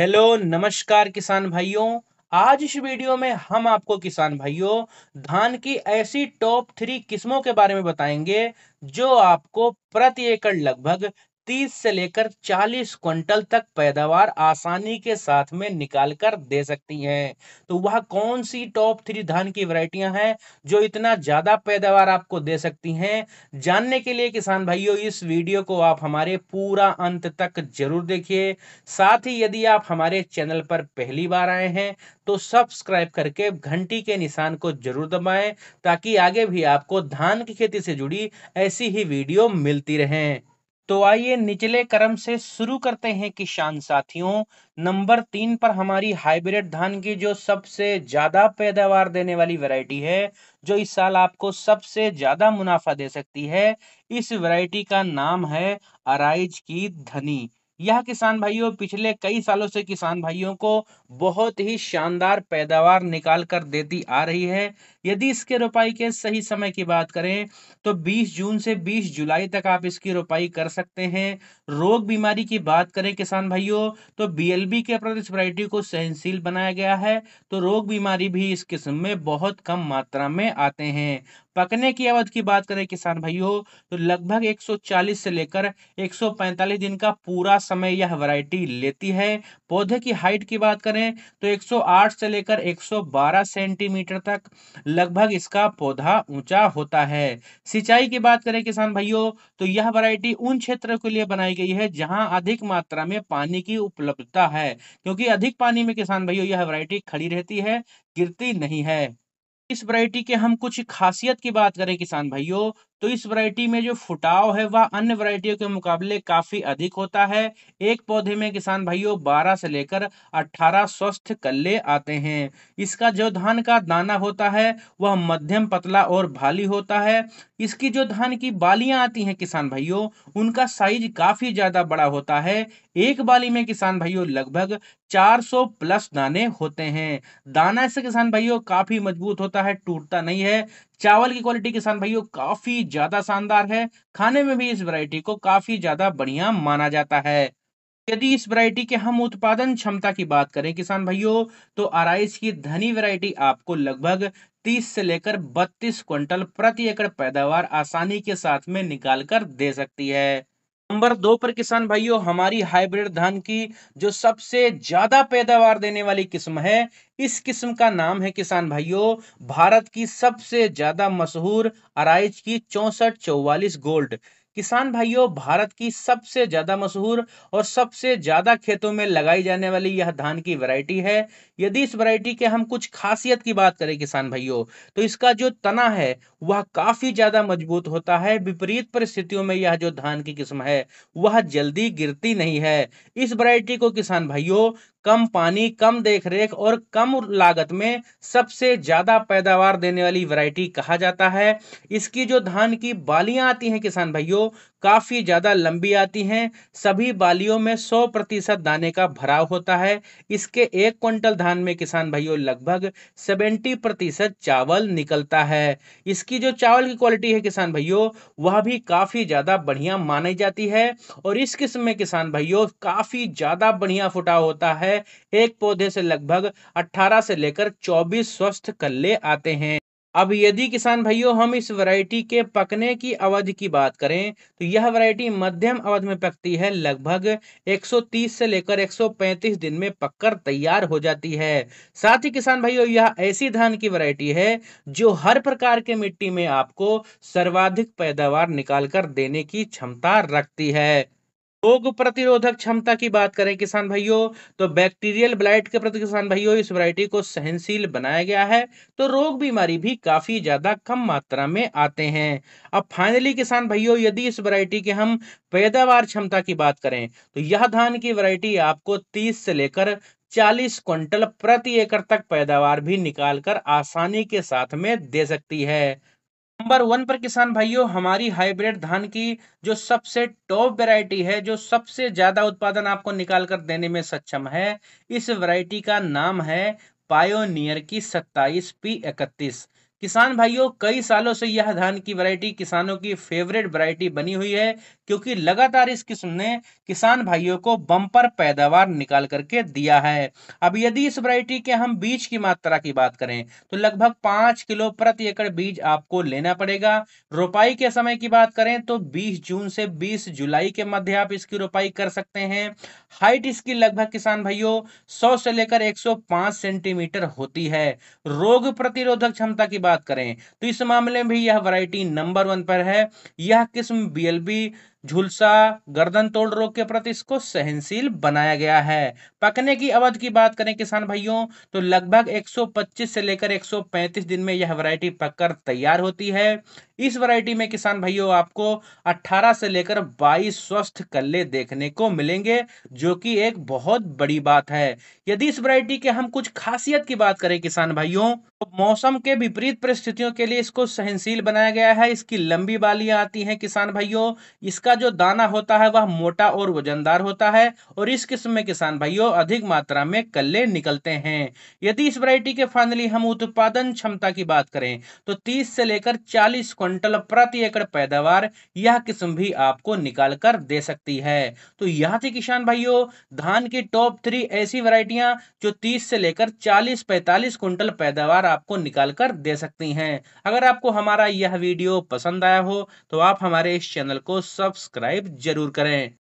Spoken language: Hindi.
हेलो नमस्कार किसान भाइयों आज इस वीडियो में हम आपको किसान भाइयों धान की ऐसी टॉप थ्री किस्मों के बारे में बताएंगे जो आपको प्रति एकड़ लगभग तीस से लेकर चालीस क्विंटल तक पैदावार आसानी के साथ में निकाल कर दे सकती हैं तो वह कौन सी टॉप थ्री धान की वैरायटियां हैं जो इतना ज्यादा पैदावार आपको दे सकती हैं जानने के लिए किसान भाइयों इस वीडियो को आप हमारे पूरा अंत तक जरूर देखिए साथ ही यदि आप हमारे चैनल पर पहली बार आए हैं तो सब्सक्राइब करके घंटी के निशान को जरूर दबाएं ताकि आगे भी आपको धान की खेती से जुड़ी ऐसी ही वीडियो मिलती रहें तो आइए निचले क्रम से शुरू करते हैं किसान साथियों नंबर तीन पर हमारी हाइब्रिड धान की जो सबसे ज्यादा पैदावार देने वाली वैरायटी है जो इस साल आपको सबसे ज्यादा मुनाफा दे सकती है इस वैरायटी का नाम है अराइज की धनी यह किसान भाइयों पिछले कई सालों से किसान भाइयों को बहुत ही शानदार पैदावार निकाल कर देती आ रही है यदि इसके रोपाई के सही समय की बात करें तो 20 जून से 20 जुलाई तक आप इसकी रोपाई कर सकते हैं रोग बीमारी की बात करें किसान भाइयों तो बीएलबी के प्रति इस वरायटी को सहनशील बनाया गया है तो रोग बीमारी भी इस किस्म में बहुत कम मात्रा में आते हैं पकने की अवधि की बात करें किसान भाइयों तो लगभग 140 से लेकर 145 दिन का पूरा समय यह वैरायटी लेती है पौधे की हाइट की बात करें तो 108 से लेकर 112 सेंटीमीटर तक लगभग इसका पौधा ऊंचा होता है सिंचाई की बात करें किसान भाइयों तो यह वैरायटी उन क्षेत्रों के लिए बनाई गई है जहां अधिक मात्रा में पानी की उपलब्धता है क्योंकि अधिक पानी में किसान भाइयों यह वरायटी खड़ी रहती है गिरती नहीं है इस वैरायटी के हम कुछ खासियत की बात करें किसान भाइयों तो इस वैरायटी में जो फुटाव है वह अन्य वैरायटियों के मुकाबले काफी अधिक होता है एक पौधे में किसान भाइयों 12 से लेकर 18 स्वस्थ कल्ले आते हैं इसका जो धान का दाना होता है वह मध्यम पतला और भाली होता है इसकी जो धान की बालियां आती हैं किसान भाइयों उनका साइज काफी ज्यादा बड़ा होता है एक बाली में किसान भाइयों लगभग 400 प्लस दाने होते हैं दाना से किसान भाइयों काफी मजबूत होता है टूटता नहीं है चावल की क्वालिटी किसान भाइयों काफी ज्यादा शानदार है खाने में भी इस वैरायटी को काफी ज्यादा बढ़िया माना जाता है यदि इस वैरायटी के हम उत्पादन क्षमता की बात करें किसान भाइयों तो अराइस की धनी वैरायटी आपको लगभग 30 से लेकर 32 क्विंटल प्रति एकड़ पैदावार आसानी के साथ में निकाल कर दे सकती है नंबर दो पर किसान भाइयों हमारी हाइब्रिड धान की जो सबसे ज्यादा पैदावार देने वाली किस्म है इस किस्म का नाम है किसान भाइयों भारत की सबसे ज्यादा मशहूर अराइज की चौसठ चौवालीस गोल्ड किसान भाइयों भारत की सबसे ज्यादा मशहूर और सबसे ज्यादा खेतों में लगाई जाने वाली यह धान की वैरायटी है यदि इस वैरायटी के हम कुछ खासियत की बात करें किसान भाइयों तो इसका जो तना है वह काफी ज्यादा मजबूत होता है विपरीत परिस्थितियों में यह जो धान की किस्म है वह जल्दी गिरती नहीं है इस वरायटी को किसान भाइयों कम पानी कम देखरेख और कम लागत में सबसे ज्यादा पैदावार देने वाली वैरायटी कहा जाता है इसकी जो धान की बालियां आती हैं किसान भाइयों काफी ज्यादा लंबी आती हैं सभी बालियों में 100 प्रतिशत दाने का भराव होता है इसके एक क्विंटल धान में किसान भाइयों लगभग 70 प्रतिशत चावल निकलता है इसकी जो चावल की क्वालिटी है किसान भाइयों वह भी काफी ज्यादा बढ़िया मानी जाती है और इस किस्म में किसान भाइयों काफी ज्यादा बढ़िया फुटाव होता है है एक पौधे से लगभग 18 से लेकर 24 स्वस्थ कल्ले आते हैं अब यदि किसान भाइयों हम इस वैरायटी के पकने की अवधि की बात करें तो यह वैरायटी मध्यम अवधि में पकती है लगभग 130 से लेकर 135 दिन में पककर तैयार हो जाती है साथ ही किसान भाइयों यह ऐसी धान की वैरायटी है जो हर प्रकार के मिट्टी में आपको सर्वाधिक पैदावार निकालकर देने की क्षमता रखती है रोग प्रतिरोधक क्षमता की बात करें किसान भाइयों तो बैक्टीरियल ब्लाइट के प्रति किसान भाइयों इस वैरायटी को सहनशील बनाया गया है तो रोग बीमारी भी काफी ज्यादा कम मात्रा में आते हैं अब फाइनली किसान भाइयों यदि इस वैरायटी के हम पैदावार क्षमता की बात करें तो यह धान की वैरायटी आपको तीस से लेकर चालीस क्विंटल प्रति एकड़ तक पैदावार भी निकाल कर आसानी के साथ में दे सकती है नंबर वन पर किसान भाइयों हमारी हाइब्रिड धान की जो सबसे टॉप वैरायटी है जो सबसे ज्यादा उत्पादन आपको निकाल कर देने में सक्षम है इस वैरायटी का नाम है पायोनियर की सत्ताईस पी इकतीस किसान भाइयों कई सालों से यह धान की वैरायटी किसानों की फेवरेट वैरायटी बनी हुई है क्योंकि लगातार इस किस्म ने किसान भाइयों को बम्पर पैदावार निकाल करके दिया है अब यदि इस वैरायटी के हम बीज की मात्रा की बात करें तो लगभग पांच किलो प्रति एकड़ बीज आपको लेना पड़ेगा रोपाई के समय की बात करें तो बीस जून से बीस जुलाई के मध्य आप इसकी रोपाई कर सकते हैं हाइट इसकी लगभग किसान भाइयों सौ से लेकर एक सेंटीमीटर होती है रोग प्रतिरोधक क्षमता की बात बात करें तो इस मामले में भी यह वैरायटी नंबर वन पर है यह किस्म बीएलबी झुलसा गर्दन तोड़ रोग के प्रति इसको सहनशील बनाया गया है पकने की अवध की बात करें किसान भाइयों तो लगभग 125 से लेकर 135 दिन में यह वैरायटी पककर तैयार होती है इस वैरायटी में किसान भाइयों आपको 18 से लेकर 22 स्वस्थ कल्ले देखने को मिलेंगे जो कि एक बहुत बड़ी बात है यदि इस वैरायटी के हम कुछ खासियत की बात करें किसान भाइयों तो मौसम के विपरीत परिस्थितियों के लिए इसको सहनशील बनाया गया है इसकी लंबी बालियां आती हैं किसान भाइयों इसका इसका जो दाना होता है वह मोटा और वजनदार होता है और इस किस्म में किसान भाइयों अधिक मात्रा में कल्ले निकलते हैं यदि इस वरायटी के फाइनली हम उत्पादन क्षमता की बात करें तो तीस से लेकर चालीस क्विंटल प्रति एकड़ पैदावार यह किस्म भी आपको निकाल कर दे सकती है तो यह थी किसान भाइयों धान की टॉप थ्री ऐसी वरायटियां जो 30 से लेकर 40-45 क्विंटल पैदावार आपको निकाल कर दे सकती हैं अगर आपको हमारा यह वीडियो पसंद आया हो तो आप हमारे इस चैनल को सब सब्सक्राइब जरूर करें